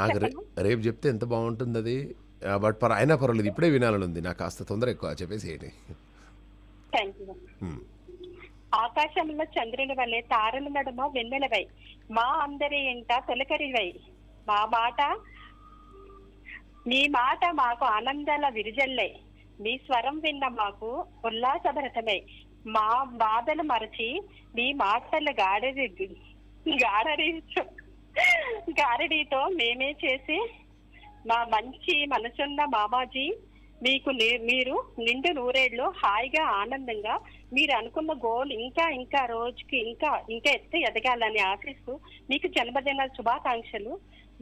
నాకు రేపు చెప్తే ఎంత బాగుంటుంది అది బట్ uh, పర్ అయినా పర్వాలేదు ఇప్పుడే వినాలని ఉంది నాకు కాస్త తొందర ఎక్కువ చెప్పేసి థ్యాంక్ యూ ఆకాశంలో చంద్రుని వలె తారలు నడుమ వెన్నెలవై మా అందరి ఇంట తొలకరివై మా మాట మీ మాట మాకు ఆనందాల విరిజల్లే మీ స్వరం విన్న మాకు ఉల్లాసభరతమై మా బాధలు మరచి మీ మాటలు గాడరి గాడరి గారడీతో మేమే చేసి మా మంచి మనసున్న మామాజీ మీకు మీరు నిండు నూరేళ్ళలో హాయిగా ఆనందంగా మీరు అనుకున్న గోల్ ఇంకా ఇంకా రోజుకి ఇంకా ఇంకా ఎత్తు ఎదగాలని ఆశిస్తూ మీకు జన్మదిన శుభాకాంక్షలు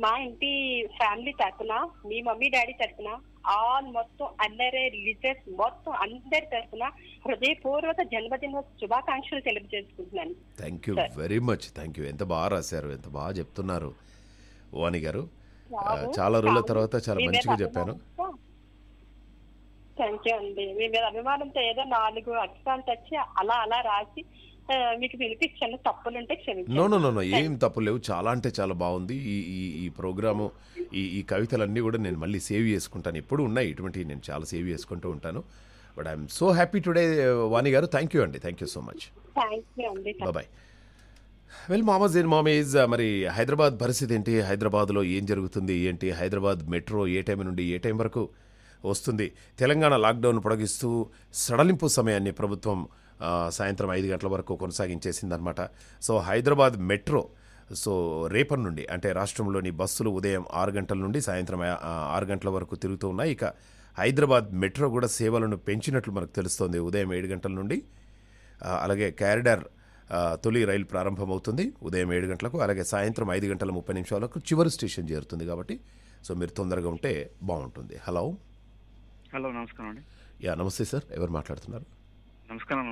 మా ఇంటి ఫ్యామిలీ తరఫున మీ మమ్మీ డాడీ తరఫున ఆల్ మొత్తం అందరే రిలీజియస్ మొత్తం అందరి తరఫున హృదయపూర్వక జన్మదిన శుభాకాంక్షలు తెలియజేసుకుంటున్నాను thank you very much thank you ఎంత బాగా రాశారు ఎంత బాగా చెప్తున్నారు వాణి గారు చాలా రోజుల తర్వాత చాలా మంచిగా చెప్పాను థ్యాంక్ యూ అండి మీ మీద అభిమానంతో ఏదో నాలుగు అక్షరాలు తెచ్చి అలా అలా రాసి మీకు వినిపించాను తప్పులుంటే నో నో నో ఏం తప్పులు లేవు చాలా అంటే చాలా బాగుంది ఈ ఈ ఈ ప్రోగ్రాము ఈ ఈ కవితలన్నీ కూడా నేను మళ్ళీ సేవ్ చేసుకుంటాను ఎప్పుడు ఉన్నాయి ఇటువంటివి నేను చాలా సేవ్ చేసుకుంటూ ఉంటాను but I'm so happy today Vani గారు థ్యాంక్ యూ అండి thank you so much bye well మామజ్ ఇన్ మామీజ్ మరి హైదరాబాద్ పరిస్థితి ఏంటి హైదరాబాద్లో ఏం జరుగుతుంది ఏంటి హైదరాబాద్ మెట్రో ఏ టైం నుండి ఏ టైం వరకు వస్తుంది తెలంగాణ లాక్డౌన్ పొడగిస్తూ సడలింపు సమయాన్ని ప్రభుత్వం సాయంత్రం ఐదు గంటల వరకు కొనసాగించేసిందనమాట సో హైదరాబాద్ మెట్రో సో రేపటి నుండి అంటే రాష్ట్రంలోని బస్సులు ఉదయం ఆరు గంటల నుండి సాయంత్రం ఆరు గంటల వరకు తిరుగుతూ ఉన్నాయి ఇక హైదరాబాద్ మెట్రో కూడా సేవలను పెంచినట్లు మనకు తెలుస్తోంది ఉదయం ఏడు గంటల నుండి అలాగే క్యారిడార్ తొలి రైలు ప్రారంభమవుతుంది ఉదయం ఏడు గంటలకు అలాగే సాయంత్రం ఐదు గంటల ముప్పై నిమిషాలకు చివరి స్టేషన్ చేరుతుంది కాబట్టి సో మీరు తొందరగా ఉంటే బాగుంటుంది హలో హలో నమస్కారం అండి యా నమస్తే సార్ ఎవరు మాట్లాడుతున్నారు నమస్కారం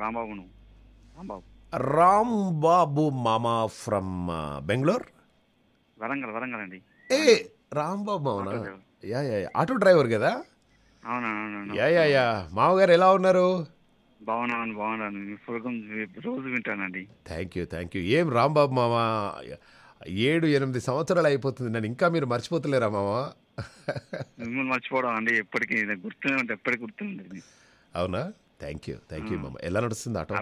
రాంబాబును రాంబాబు రాంబాబు మామా ఫ్రమ్ బెంగళూరు వరంగల్ వరంగల్ అండి ఏ రాంబాబు బాబు యా యా ఆటో డ్రైవర్ కదా అవునా యా యా యా మామగారు ఎలా ఉన్నారు బాగున్నాను బాగున్నాను రోజు వింటానండి థ్యాంక్ యూ థ్యాంక్ యూ ఏం రాంబాబు మామ ఏడు ఎనిమిది సంవత్సరాలు అయిపోతుంది నన్ను ఇంకా మీరు మర్చిపోతలేరా మామ మిమ్మల్ని మర్చిపోవడం అండి ఎప్పటికీ గుర్తునే ఉంటే ఎప్పటికీ గుర్తుంది అవునా థ్యాంక్ యూ థ్యాంక్ యూ మామ ఎలా నడుస్తుంది ఆటో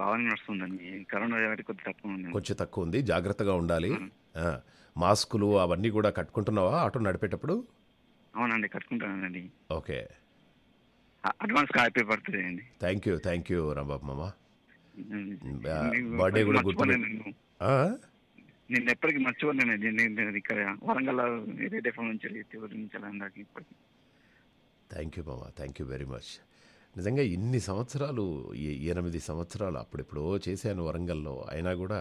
బాగానే నడుస్తుందండి కరోనా కొద్ది తక్కువ ఉంది కొంచెం తక్కువ ఉంది జాగ్రత్తగా ఉండాలి మాస్కులు అవన్నీ కూడా కట్టుకుంటున్నావా ఆటో నడిపేటప్పుడు అవునండి కట్టుకుంటానండి ఓకే అడ్వాన్స్ కాపీ పడుతుంది అండి thank you thank you Rambabu మామ బర్త్డే కూడా గుర్తు నేను ఎప్పటికీ మర్చిపోలేను నేను ఇక్కడ వరంగల్ నుంచి థ్యాంక్ యూ బాబా థ్యాంక్ యూ వెరీ మచ్ నిజంగా ఇన్ని సంవత్సరాలు ఎనిమిది సంవత్సరాలు అప్పుడెప్పుడో చేశాను వరంగల్లో అయినా కూడా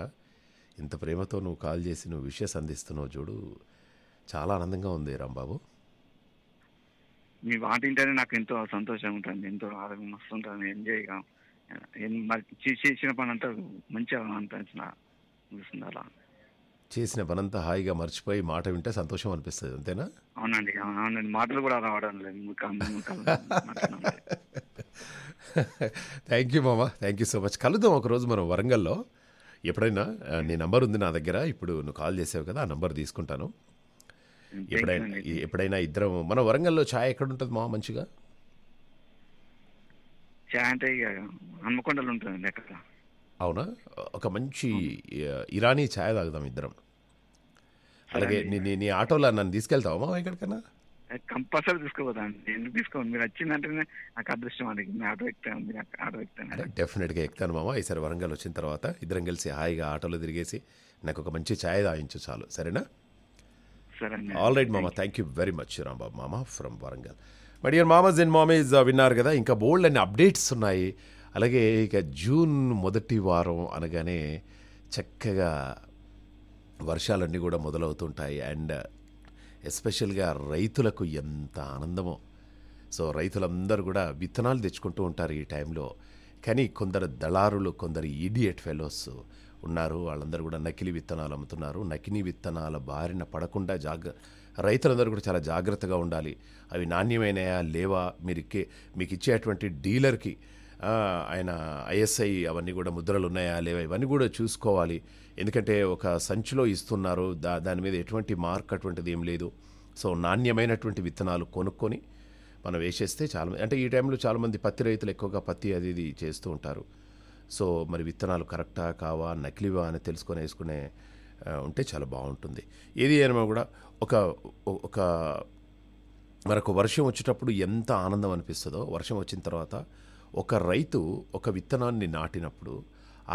ఇంత ప్రేమతో నువ్వు కాల్ చేసి నువ్వు విషయస్ అందిస్తున్నావు చూడు చాలా ఆనందంగా ఉంది రాంబాబు మీ వాటింటేనే నాకు ఎంతో సంతోషంగా ఉంటుంది ఎంతో ఆరోగ్యం వస్తుంటుంది ఉంటుంది ఎంజాయ్గా చేసిన పని అంతా మంచిగా అనిపించిన అలా చేసిన పనంతా హాయిగా మర్చిపోయి మాట వింటే సంతోషం అనిపిస్తుంది అంతేనా అవునండి అవునండి మాటలు కూడా రావడం లేదు థ్యాంక్ యూ మామ థ్యాంక్ యూ సో మచ్ కలుద్దాం ఒకరోజు మనం వరంగల్లో ఎప్పుడైనా నీ నంబర్ ఉంది నా దగ్గర ఇప్పుడు నువ్వు కాల్ చేసావు కదా ఆ నంబర్ తీసుకుంటాను ఎప్పుడైనా ఎప్పుడైనా ఇద్దరం మన వరంగల్లో ఛాయ్ ఎక్కడ ఉంటుంది మా మంచిగా ఛాయ్ అంటే అవునా ఒక మంచి ఇరానీ ఛాయ్ తాగుదాం ఇద్దరం అలాగే నీ నీ ఆటోలో నన్ను తీసుకెళ్తావా మా ఎక్కడికైనా కంపల్సరీ తీసుకోపోతాను ఎందుకు తీసుకోండి మీరు నాకు అదృష్టం ఆటో ఎక్కుతాను మీరు ఆటో ఎక్కుతాను డెఫినెట్గా ఎక్కుతాను మామ ఈసారి వరంగల్ వచ్చిన తర్వాత ఇద్దరం కలిసి హాయిగా ఆటోలో తిరిగేసి నాకు ఒక మంచి ఛాయ్ తాగించు చాలు సరేనా ఆల్ రైట్ మామ thank you very much Rambabu మామ ఫ్రమ్ వరంగల్ మై డియర్ మామస్ అండ్ మామీస్ విన్నారు కదా ఇంకా బోల్డ్ అన్ని అప్డేట్స్ ఉన్నాయి అలాగే ఇక జూన్ మొదటి వారం అనగానే చక్కగా వర్షాలన్నీ కూడా మొదలవుతుంటాయి అండ్ ఎస్పెషల్గా రైతులకు ఎంత ఆనందమో సో రైతులందరూ కూడా విత్తనాలు తెచ్చుకుంటూ ఉంటారు ఈ టైంలో కానీ కొందరు దళారులు కొందరు ఈడియట్ ఫెలోస్ ఉన్నారు వాళ్ళందరూ కూడా నకిలీ విత్తనాలు అమ్ముతున్నారు నకిలీ విత్తనాల బారిన పడకుండా జాగ్ర రైతులందరూ కూడా చాలా జాగ్రత్తగా ఉండాలి అవి నాణ్యమైనయా లేవా మీరు మీకు ఇచ్చేటువంటి డీలర్కి ఆయన ఐఎస్ఐ అవన్నీ కూడా ముద్రలు ఉన్నాయా లేవా ఇవన్నీ కూడా చూసుకోవాలి ఎందుకంటే ఒక సంచిలో ఇస్తున్నారు దా దాని మీద ఎటువంటి మార్క్ అటువంటిది ఏం లేదు సో నాణ్యమైనటువంటి విత్తనాలు కొనుక్కొని మనం వేసేస్తే చాలా అంటే ఈ టైంలో చాలామంది పత్తి రైతులు ఎక్కువగా పత్తి అది ఇది చేస్తూ ఉంటారు సో మరి విత్తనాలు కరెక్టా కావా నకిలీవా అని తెలుసుకొని వేసుకునే ఉంటే చాలా బాగుంటుంది ఏది ఏమో కూడా ఒక ఒక మరొక వర్షం వచ్చేటప్పుడు ఎంత ఆనందం అనిపిస్తుందో వర్షం వచ్చిన తర్వాత ఒక రైతు ఒక విత్తనాన్ని నాటినప్పుడు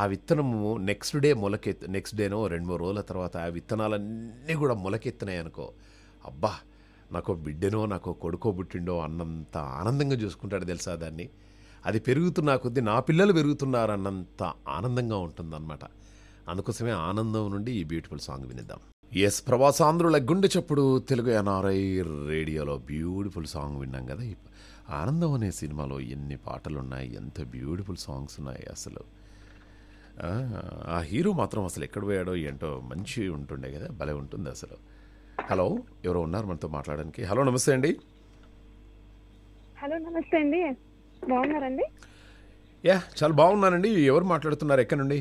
ఆ విత్తనము నెక్స్ట్ డే మొలకెత్ నెక్స్ట్ డేనో రెండు మూడు రోజుల తర్వాత ఆ విత్తనాలన్నీ కూడా మొలకెత్తినాయి అనుకో అబ్బా నాకు బిడ్డెనో నాకు కొడుకో పుట్టిండో అన్నంత ఆనందంగా చూసుకుంటాడు తెలుసా దాన్ని అది పెరుగుతున్న కొద్దీ నా పిల్లలు పెరుగుతున్నారు అన్నంత ఆనందంగా ఉంటుందన్నమాట అందుకోసమే ఆనందం నుండి ఈ బ్యూటిఫుల్ సాంగ్ వినిద్దాం ఎస్ ప్రవాసాంధ్రుల గుండె చప్పుడు తెలుగు ఎన్ఆర్ఐ రేడియోలో బ్యూటిఫుల్ సాంగ్ విన్నాం కదా ఆనందం అనే సినిమాలో ఎన్ని పాటలున్నాయి ఎంత బ్యూటిఫుల్ సాంగ్స్ ఉన్నాయి అసలు ఆ హీరో మాత్రం అసలు ఎక్కడ పోయాడో ఏంటో మంచి ఉంటుండే కదా భలే ఉంటుంది అసలు హలో ఎవరు ఉన్నారు మనతో మాట్లాడడానికి హలో నమస్తే అండి హలో నమస్తే అండి బాగున్నారండి యా చాలా బాగున్నానండి ఎవరు మాట్లాడుతున్నారు ఎక్కడ నుండి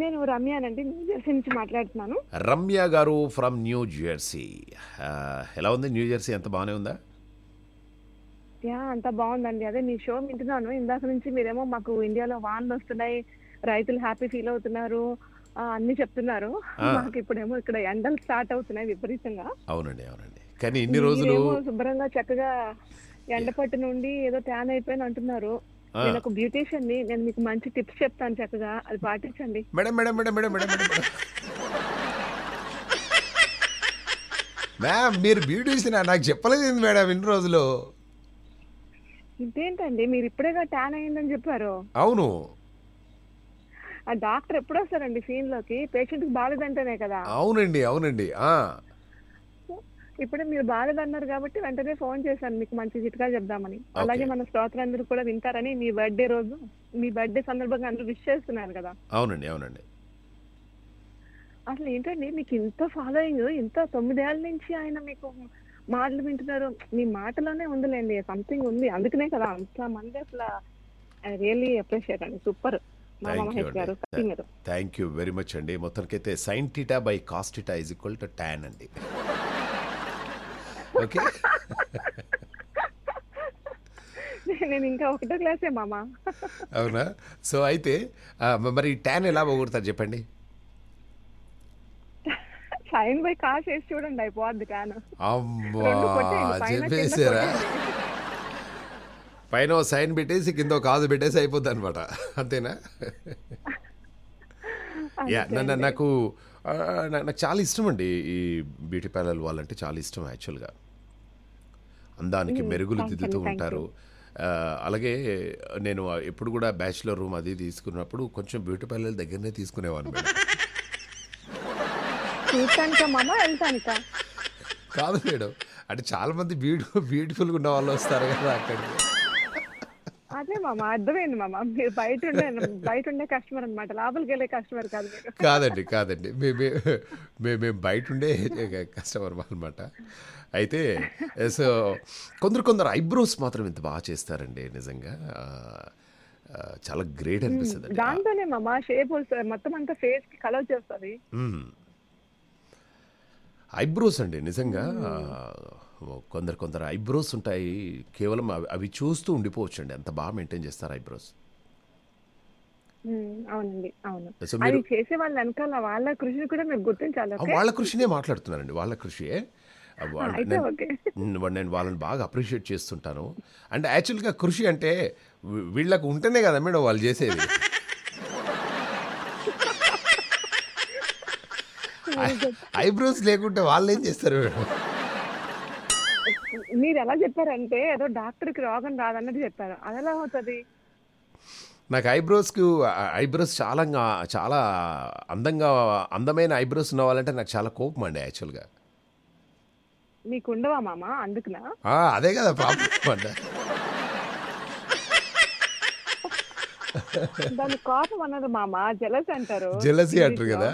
నేను రమ్యానండి న్యూ జెర్సీ నుంచి మాట్లాడుతున్నాను రమ్య గారు ఫ్రమ్ న్యూ జెర్సీ ఎలా ఉంది న్యూ జెర్సీ ఎంత బాగానే ఉందా యా అంతా బాగుందండి అదే మీ షో వింటున్నాను ఇందాక నుంచి మీరేమో మాకు ఇండియాలో వానలు వస్తున్నాయి రైతులు హ్యాపీ ఫీల్ అవుతున్నారు అన్ని చెప్తున్నారు మాకు ఇప్పుడేమో ఇక్కడ ఎండలు స్టార్ట్ అవుతున్నాయి విపరీతంగా అవునండి అవునండి కానీ ఇన్ని రోజులు శుభ్రంగా చక్కగా ఎండపట్టు నుండి ఏదో ట్యాన్ అయిపోయిన అంటున్నారు నేను ఒక బ్యూటీషియన్ ని నేను మీకు మంచి టిప్స్ చెప్తాను చక్కగా అది పాటించండి madam madam madam madam madam ma'am మీరు బ్యూటీషియన్ నాకు చెప్పలేదు మేడం ఇన్ని రోజులు ఇదేంటండి మీరు ఇప్పుడేగా ట్యాన్ అయ్యిందని చెప్పారు అవును ఆ డాక్టర్ ఎప్పుడు వస్తారండి సీన్ లోకి పేషెంట్ కి బాగాలేదంటేనే కదా అవునండి అవునండి ఇప్పుడే ఇప్పుడు మీరు అన్నారు కాబట్టి వెంటనే ఫోన్ చేశాను మీకు మంచి చిట్కా చెప్దామని అలాగే మన శ్రోతలందరూ కూడా వింటారని మీ బర్త్డే రోజు మీ బర్త్డే సందర్భంగా అందరూ విష్ చేస్తున్నారు కదా అవునండి అవునండి అసలు ఏంటండి మీకు ఇంత ఫాలోయింగ్ ఇంత తొమ్మిదేళ్ళ నుంచి ఆయన మీకు మాటలు వింటున్నారు మీ మాటలోనే ఉందిలేండి సంథింగ్ ఉంది అందుకనే కదా అంత మంది అసలు రియల్లీ అప్రిషియేట్ అండి super thank you very much అండి మొత్తానికైతే sine theta by cos theta is equal to tan అండి ఓకే నేను ఇంకా ఒకటో క్లాసే మామా అవునా సో అయితే మరి ట్యాన్ ఎలా పోగొడతారు చెప్పండి సైన్ బై కాస్ వేసి చూడండి అయిపోద్ది కాను చెప్పేసారా పైన సైన్ పెట్టేసి కింద కాదు పెట్టేసి అయిపోద్ది అనమాట అంతేనా యా నాకు నాకు చాలా ఇష్టం అండి ఈ బ్యూటీ పార్లర్ వాళ్ళంటే చాలా ఇష్టం యాక్చువల్గా అందానికి మెరుగులు దిద్దుతూ ఉంటారు అలాగే నేను ఎప్పుడు కూడా బ్యాచిలర్ రూమ్ అది తీసుకున్నప్పుడు కొంచెం బ్యూటీ పార్లర్ దగ్గరనే తీసుకునేవాడిని కాదు మేడం అంటే చాలా మంది బ్యూటిఫుల్ బ్యూటిఫుల్ ఉన్న వాళ్ళు వస్తారు కదా అక్కడికి అదే మామ అర్థమైంది మామ మీరు బయట ఉండే బయట ఉండే కస్టమర్ అనమాట లోపలికి వెళ్ళే కస్టమర్ కాదు కాదండి కాదండి కాదండి మేము బయట ఉండే కస్టమర్ అనమాట అయితే సో కొందరు కొందరు ఐబ్రోస్ మాత్రం ఇంత బాగా చేస్తారండి నిజంగా చాలా గ్రేట్ అనిపిస్తుంది దాంతోనే మామ షేప్ మొత్తం అంతా ఫేస్ కి కలర్ చేస్తుంది ఐబ్రోస్ అండి నిజంగా కొందరు కొందరు ఐబ్రోస్ ఉంటాయి కేవలం అవి చూస్తూ ఉండిపోవచ్చు అండి అంత బాగా మెయింటైన్ చేస్తారు ఐబ్రోస్ అవునండి అవును చేసే వాళ్ళ వెనకాల వాళ్ళ కృషిని కూడా మీరు గుర్తించాలి వాళ్ళ కృషినే మాట్లాడుతున్నానండి వాళ్ళ కృషియే నేను వాళ్ళని బాగా అప్రిషియేట్ చేస్తుంటాను అండ్ యాక్చువల్గా కృషి అంటే వీళ్ళకు ఉంటేనే కదా మేడం వాళ్ళు చేసేది ఐబ్రోస్ లేకుంటే వాళ్ళు ఏం చేస్తారు మీరు ఎలా చెప్పారంటే ఏదో డాక్టర్ కి రోగం రాదన్నది చెప్పారు అది ఎలా అవుతుంది నాకు ఐబ్రోస్కి ఐబ్రోస్ చాలా చాలా అందంగా అందమైన ఐబ్రోస్ ఉన్నవాళ్ళంటే నాకు చాలా కోపం అండి యాక్చువల్గా మీకు ఉండవా మామ అందుకునా అదే కదా ప్రాబ్లం దాని కోపం అన్నది మామ జెలస్ అంటారు జెలసీ అంటారు కదా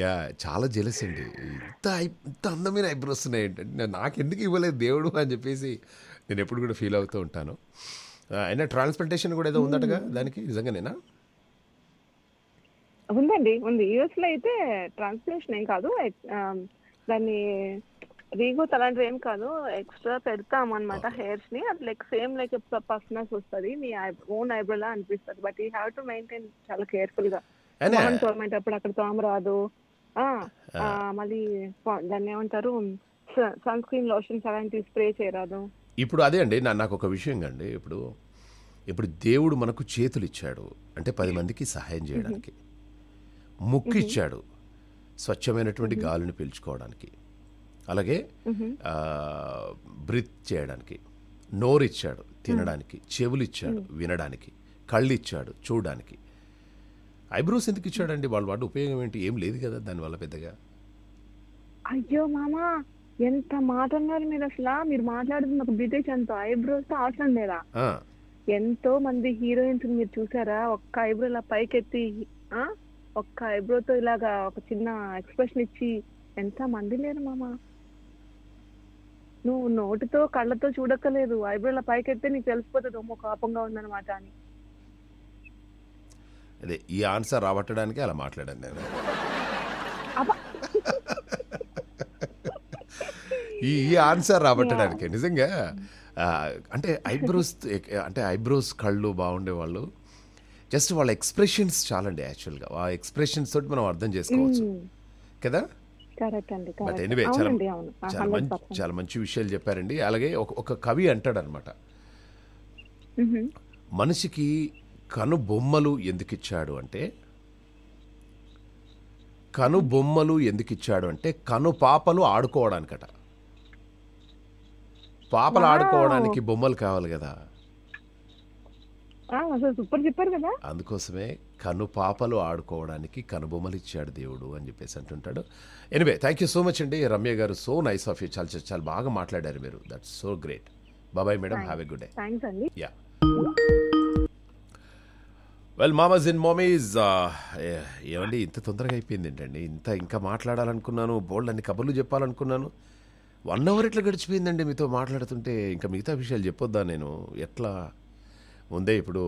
యా చాలా జలసి అండి ఇంత ఇంత అందమైన ఏంటంటే నాకు నాకెందుకు ఇవ్వలేదు దేవుడు అని చెప్పేసి నేను ఎప్పుడు కూడా ఫీల్ అవుతూ ఉంటాను అయినా ట్రాన్స్ప్లాంటేషన్ కూడా ఏదో ఉందటగా దానికి నిజంగా నేనా ఉందండి ఉంది లో అయితే ట్రాన్స్లేషన్ ఏం కాదు దాన్ని రీగూత్ అలాంటివి ఏం కాదు ఎక్స్ట్రా పెడతాం అనమాట హెయిర్స్ ని అది లైక్ సేమ్ లైక్ పర్సనల్స్ వస్తుంది మీ ఓన్ ఐబ్రో లా అనిపిస్తుంది బట్ ఈ హ్యావ్ టు మెయింటైన్ చాలా కేర్ఫుల్ గా మొహం తోమేటప్పుడు అక్కడ తోమ రాదు మళ్ళీ దాన్ని ఏమంటారు సన్ స్క్రీన్ లోషన్స్ అలాంటివి స్ప్రే చేయరాదు ఇప్పుడు అదే అండి నాకు ఒక విషయం అండి ఇప్పుడు ఇప్పుడు దేవుడు మనకు చేతులు ఇచ్చాడు అంటే పది మందికి సహాయం చేయడానికి ముక్కు ఇచ్చాడు స్వచ్ఛమైనటువంటి గాలిని పీల్చుకోవడానికి అలాగే బ్రిత్ చేయడానికి నోరు ఇచ్చాడు తినడానికి చెవులు ఇచ్చాడు వినడానికి కళ్ళు ఇచ్చాడు చూడడానికి ఐబ్రోస్ ఎందుకు ఇచ్చాడండి వాళ్ళ వాటి ఉపయోగం ఏంటి ఏం లేదు కదా దానివల్ల పెద్దగా అయ్యో మామా ఎంత మాట మీరు అసలు మీరు మాట్లాడుతుంది నాకు బ్రిటిష్ అంత ఐబ్రోస్ తో అవసరం లేదా ఎంతో మంది హీరోయిన్స్ మీరు చూసారా ఒక్క ఐబ్రో ఇలా పైకెత్తి ఒక్క ఐబ్రోతో ఇలాగా ఒక చిన్న ఎక్స్ప్రెషన్ ఇచ్చి ఎంత మంది లేరు మామా నువ్వు నోటితో కళ్ళతో చూడక్కలేదు ఐబ్రోల పైకెత్తే నీకు తెలిసిపోతుంది అమ్మో కోపంగా ఉందన్నమాట అని అదే ఈ ఆన్సర్ రాబట్టడానికి అలా మాట్లాడాను నేను ఈ ఈ ఆన్సర్ రాబట్టడానికి నిజంగా అంటే ఐబ్రోస్ అంటే ఐబ్రోస్ కళ్ళు బాగుండేవాళ్ళు జస్ట్ వాళ్ళ ఎక్స్ప్రెషన్స్ చాలండి యాక్చువల్గా ఆ ఎక్స్ప్రెషన్స్ తోటి మనం అర్థం చేసుకోవచ్చు కదా చాలా మంచి విషయాలు చెప్పారండి అలాగే ఒక ఒక కవి అంటాడనమాట మనిషికి కనుబొమ్మలు ఎందుకు ఇచ్చాడు అంటే బొమ్మలు ఎందుకు ఇచ్చాడు అంటే కను పాపలు ఆడుకోవడానికట పాపలు ఆడుకోవడానికి బొమ్మలు కావాలి కదా అందుకోసమే కను పాపలు ఆడుకోవడానికి ఇచ్చాడు దేవుడు అని చెప్పేసి అంటుంటాడు anyway thank you so much అండి రమ్య గారు సో నైస్ ఆఫ్ యూ చాలా చాలా బాగా మాట్లాడారు మీరు దట్ సో గ్రేట్ బాబాయ్ madam have a good day yeah well మామస్ ఇన్ మోమీస్ ఏమండి ఇంత తొందరగా అయిపోయింది ఏంటండి ఇంత ఇంకా మాట్లాడాలనుకున్నాను బోల్డ్ అన్ని కబుర్లు చెప్పాలనుకున్నాను వన్ అవర్ ఎట్లా గడిచిపోయిందండి మీతో మాట్లాడుతుంటే ఇంకా మిగతా విషయాలు చెప్పొద్దా నేను ఎట్లా ముందే ఇప్పుడు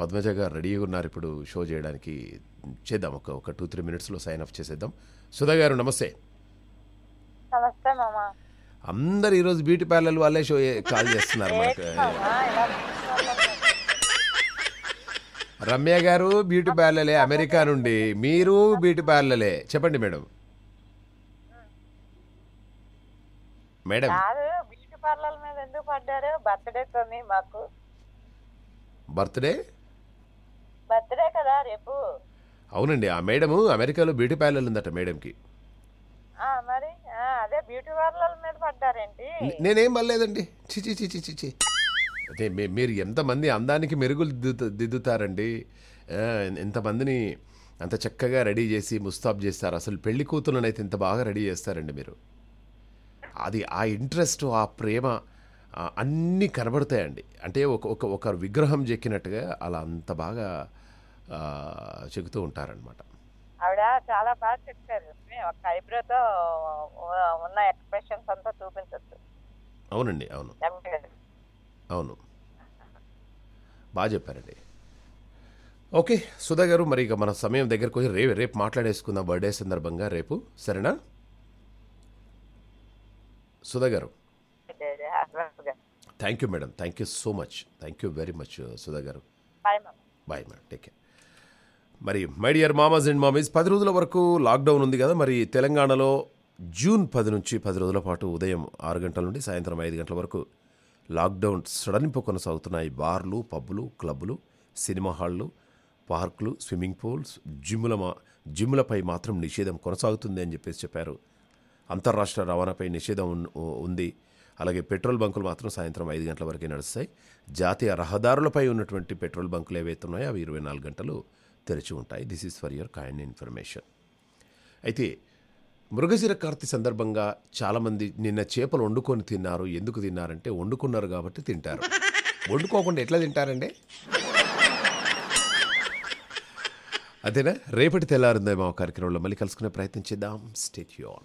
పద్మజ గారు రెడీగా ఉన్నారు ఇప్పుడు షో చేయడానికి చేద్దాం ఒక ఒక టూ త్రీ మినిట్స్లో సైన్ అప్ చేసేద్దాం సుధా గారు నమస్తే అందరు ఈరోజు బ్యూటీ పార్లర్ వాళ్ళే షో కాల్ చేస్తున్నారు రమ్య గారు బ్యూటీ పార్లలే అమెరికా నుండి మీరు బ్యూటీ పార్లలే చెప్పండి మేడం మేడం బ్యూటీ పార్లర్ మీద ఎందుకు పడ్డారు బర్త్డే మాకు బర్త్డే బర్త్డే కదా రేపు అవునండి ఆ మేడం అమెరికాలో బ్యూటీ పార్లర్ ఉందట మేడంకి మరి అదే బ్యూటీ పార్లర్ మీద పడ్డారేంటి నేనేం పర్లేదండి చిచి చిచి చిచి అదే మీ- మీరు ఎంతమంది అందానికి మెరుగులు దిద్దు- దిద్దుతారండి ఎంతమందిని అంత చక్కగా రెడీ చేసి ముస్తాబ్ చేస్తారు అసలు పెళ్లి కూతురునైతే ఇంత బాగా రెడీ చేస్తారండి మీరు అది ఆ ఇంట్రెస్ట్ ఆ ప్రేమ అన్నీ కనబడతాయండి అంటే ఒక ఒక ఒక విగ్రహం చెక్కినట్టుగా అలా అంత బాగా చెబుతూ ఉంటారనమాట ఆవిడ చాలా బాగా చెప్తారు ఒక ఐబ్రోతో ఉన్న ఎక్స్ప్రెషన్స్ అంతా చూపించచ్చు అవునండి అవును అవును బాగా చెప్పారండి ఓకే సుధా గారు మరి ఇక మన సమయం దగ్గరకు వచ్చి రేపు రేపు మాట్లాడేసుకుందాం బర్త్డే సందర్భంగా రేపు సరేనా సుధా గారు thank you madam thank you so much thank you very much Sudha గారు బాయ్ మేడం టేక్ కేర్ మరి మై డియర్ మామాస్ అండ్ మామీస్ పది రోజుల వరకు లాక్డౌన్ ఉంది కదా మరి తెలంగాణలో జూన్ పది నుంచి పది రోజుల పాటు ఉదయం ఆరు గంటల నుండి సాయంత్రం ఐదు గంటల వరకు లాక్డౌన్ సడలింపు కొనసాగుతున్నాయి బార్లు పబ్బులు క్లబ్లు సినిమా హాళ్ళు పార్కులు స్విమ్మింగ్ పూల్స్ జిమ్ల మా జిమ్లపై మాత్రం నిషేధం కొనసాగుతుంది అని చెప్పేసి చెప్పారు అంతర్రాష్ట్ర రవాణాపై నిషేధం ఉంది అలాగే పెట్రోల్ బంకులు మాత్రం సాయంత్రం ఐదు గంటల వరకే నడుస్తాయి జాతీయ రహదారులపై ఉన్నటువంటి పెట్రోల్ బంకులు ఏవైతే ఉన్నాయో అవి ఇరవై నాలుగు గంటలు తెరిచి ఉంటాయి this is for your kind information అయితే మృగశిర కార్తీ సందర్భంగా చాలామంది నిన్న చేపలు వండుకొని తిన్నారు ఎందుకు తిన్నారంటే వండుకున్నారు కాబట్టి తింటారు వండుకోకుండా ఎట్లా తింటారండి అదేనా రేపటి తెల్లారిందేమో కార్యక్రమంలో మళ్ళీ కలుసుకునే ప్రయత్నం చేద్దాం స్టేట్ యూ